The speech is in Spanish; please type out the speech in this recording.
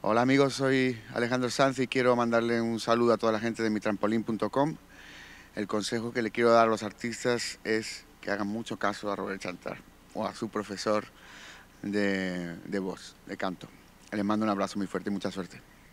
Hola amigos, soy Alejandro Sanz y quiero mandarle un saludo a toda la gente de mitrampolín.com. El consejo que le quiero dar a los artistas es que hagan mucho caso a Robert Chantar o a su profesor de, de voz, de canto. Les mando un abrazo muy fuerte y mucha suerte.